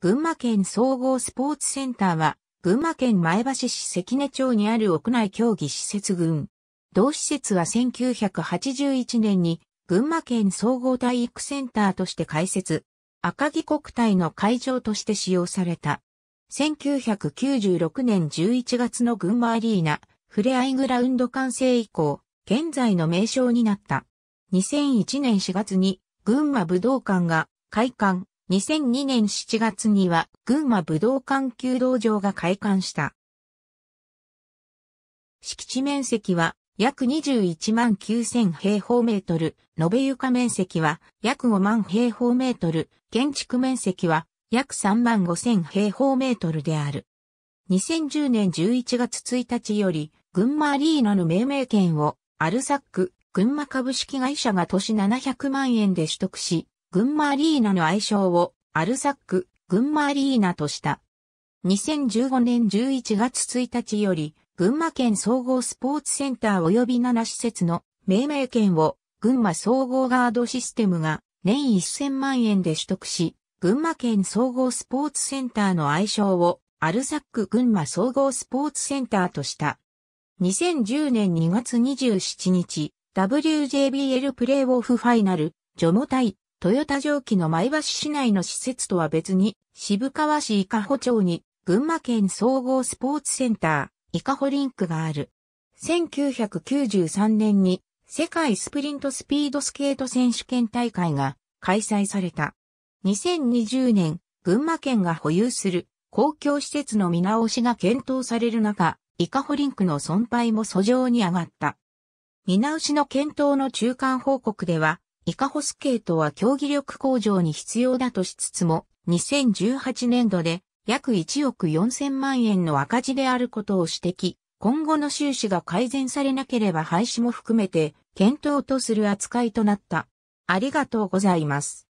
群馬県総合スポーツセンターは、群馬県前橋市関根町にある屋内競技施設群。同施設は1981年に群馬県総合体育センターとして開設。赤木国体の会場として使用された。1996年11月の群馬アリーナ、フれアいグラウンド完成以降、現在の名称になった。2001年4月に群馬武道館が開館。2002年7月には群馬武道館弓道場が開館した。敷地面積は約21万9000平方メートル、延べ床面積は約5万平方メートル、建築面積は約3万5000平方メートルである。2010年11月1日より、群馬アリーナの命名権を、アルサック、群馬株式会社が都市700万円で取得し、群馬アリーナの愛称をアルサック、群馬アリーナとした。2015年11月1日より、群馬県総合スポーツセンター及び7施設の命名権を群馬総合ガードシステムが年1000万円で取得し、群馬県総合スポーツセンターの愛称をアルサック群馬総合スポーツセンターとした。2010年2月27日、WJBL プレイオフファイナル、ジョモ対豊田蒸気の前橋市内の施設とは別に、渋川市伊香保町に、群馬県総合スポーツセンター、伊香保リンクがある。1993年に、世界スプリントスピードスケート選手権大会が開催された。2020年、群馬県が保有する公共施設の見直しが検討される中、伊香保リンクの存廃も訴状に上がった。見直しの検討の中間報告では、イカホスケートは競技力向上に必要だとしつつも、2018年度で約1億4000万円の赤字であることを指摘、今後の収支が改善されなければ廃止も含めて検討とする扱いとなった。ありがとうございます。